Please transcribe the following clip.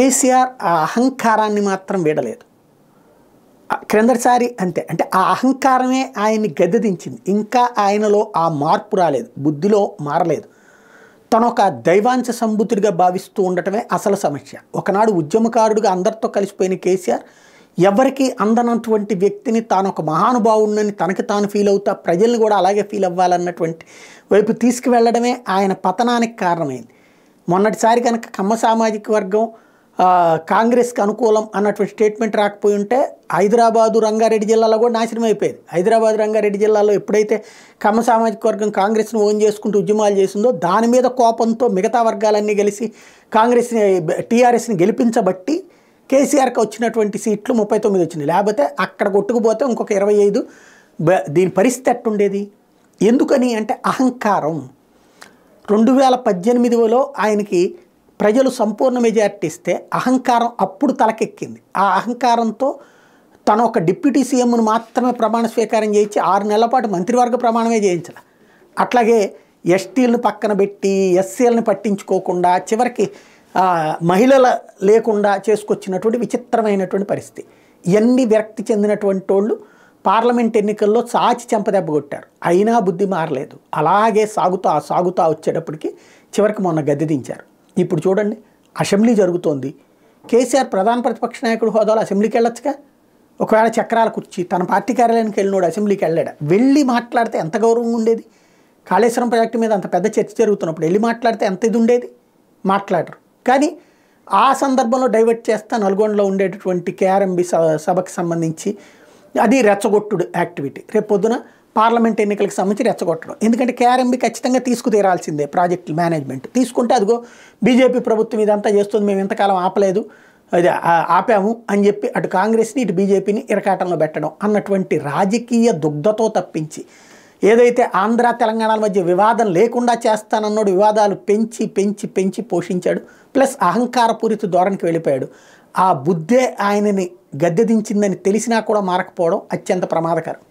కేసీఆర్ ఆ అహంకారాన్ని మాత్రం వీడలేదు క్రిందటిసారి అంతే అంటే ఆ అహంకారమే ఆయన్ని గద్దెదించింది ఇంకా ఆయనలో ఆ మార్పు రాలేదు బుద్ధిలో మారలేదు తను ఒక దైవాంశ సంబుద్ధుడిగా భావిస్తూ ఉండటమే అసలు సమస్య ఒకనాడు ఉద్యమకారుడిగా అందరితో కలిసిపోయిన కేసీఆర్ ఎవరికి అందనటువంటి వ్యక్తిని తాను ఒక మహానుభావుడినని తనకి తాను ఫీల్ అవుతా ప్రజల్ని కూడా అలాగే ఫీల్ అవ్వాలన్నటువంటి వైపు తీసుకువెళ్ళడమే ఆయన పతనానికి కారణమైంది మొన్నటిసారి కనుక కమ్మ సామాజిక వర్గం కాంగ్రెస్కి అనుకూలం అన్నటువంటి స్టేట్మెంట్ రాకపోయి ఉంటే హైదరాబాదు రంగారెడ్డి జిల్లాలో కూడా నాశనం అయిపోయేది హైదరాబాద్ రంగారెడ్డి జిల్లాలో ఎప్పుడైతే కమ్మ సామాజిక వర్గం కాంగ్రెస్ను ఓన్ చేసుకుంటూ ఉద్యమాలు చేసిందో దాని మీద కోపంతో మిగతా వర్గాలన్నీ కలిసి కాంగ్రెస్ని టీఆర్ఎస్ని గెలిపించబట్టి కేసీఆర్కి వచ్చినటువంటి సీట్లు ముప్పై తొమ్మిది వచ్చింది లేకపోతే అక్కడ కొట్టుకుపోతే ఇంకొక ఇరవై ఐదు దీని పరిస్థితి ఎట్టుండేది ఎందుకని అంటే అహంకారం రెండు వేల పద్దెనిమిదిలో ఆయనకి ప్రజలు సంపూర్ణ మెజార్టీ ఇస్తే అహంకారం అప్పుడు తలకెక్కింది ఆ అహంకారంతో తను ఒక డిప్యూటీ సీఎంను మాత్రమే ప్రమాణ స్వీకారం చేయించి ఆరు నెలల పాటు మంత్రివర్గ ప్రమాణమే చేయించాల అట్లాగే ఎస్టీలను పక్కన పెట్టి ఎస్సీలను పట్టించుకోకుండా చివరికి మహిళల లేకుండా చేసుకొచ్చినటువంటి విచిత్రమైనటువంటి పరిస్థితి ఎన్ని వ్యక్తి చెందినటువంటి వాళ్ళు పార్లమెంట్ ఎన్నికల్లో చాచి చెంపదెబ్బ కొట్టారు అయినా బుద్ధి మారలేదు అలాగే సాగుతూ సాగుతూ వచ్చేటప్పటికి చివరికి మొన్న గద్దె దించారు ఇప్పుడు చూడండి అసెంబ్లీ జరుగుతోంది కేసీఆర్ ప్రధాన ప్రతిపక్ష నాయకుడు హోదాలో అసెంబ్లీకి వెళ్ళొచ్చుగా ఒకవేళ చక్రాల కుర్చీ తన పార్టీ కార్యాలయానికి వెళ్ళినోడు అసెంబ్లీకి వెళ్ళాడు వెళ్ళి మాట్లాడితే ఎంత గౌరవం ఉండేది కాళేశ్వరం ప్రాజెక్టు మీద అంత పెద్ద చర్చ జరుగుతున్నప్పుడు వెళ్ళి మాట్లాడితే ఎంత ఇది ఉండేది మాట్లాడరు కానీ ఆ సందర్భంలో డైవర్ట్ చేస్తా నల్గొండలో ఉండేటటువంటి కేఆర్ఎంబి సభకు సంబంధించి అది రెచ్చగొట్టుడు యాక్టివిటీ రేపు పొద్దున పార్లమెంట్ ఎన్నికలకు సంబంధించి రెచ్చగొట్టడం ఎందుకంటే కేఆర్ఎంబి ఖచ్చితంగా తీసుకుతీరాల్సిందే ప్రాజెక్ట్ మేనేజ్మెంట్ తీసుకుంటే అదిగో బీజేపీ ప్రభుత్వం ఇదంతా చేస్తుంది మేము ఇంతకాలం ఆపలేదు అది ఆపాము అని చెప్పి అటు కాంగ్రెస్ని ఇటు బీజేపీని ఇరకాటంలో పెట్టడం అన్నటువంటి రాజకీయ దుగ్ధతో తప్పించి ఏదైతే ఆంధ్ర తెలంగాణల మధ్య వివాదం లేకుండా చేస్తానన్నాడు వివాదాలు పెంచి పెంచి పెంచి పోషించాడు ప్లస్ అహంకారపూరిత ధోరణికి వెళ్ళిపోయాడు ఆ బుద్ధే ఆయనని గద్దెదించిందని తెలిసినా కూడా మారకపోవడం అత్యంత ప్రమాదకరం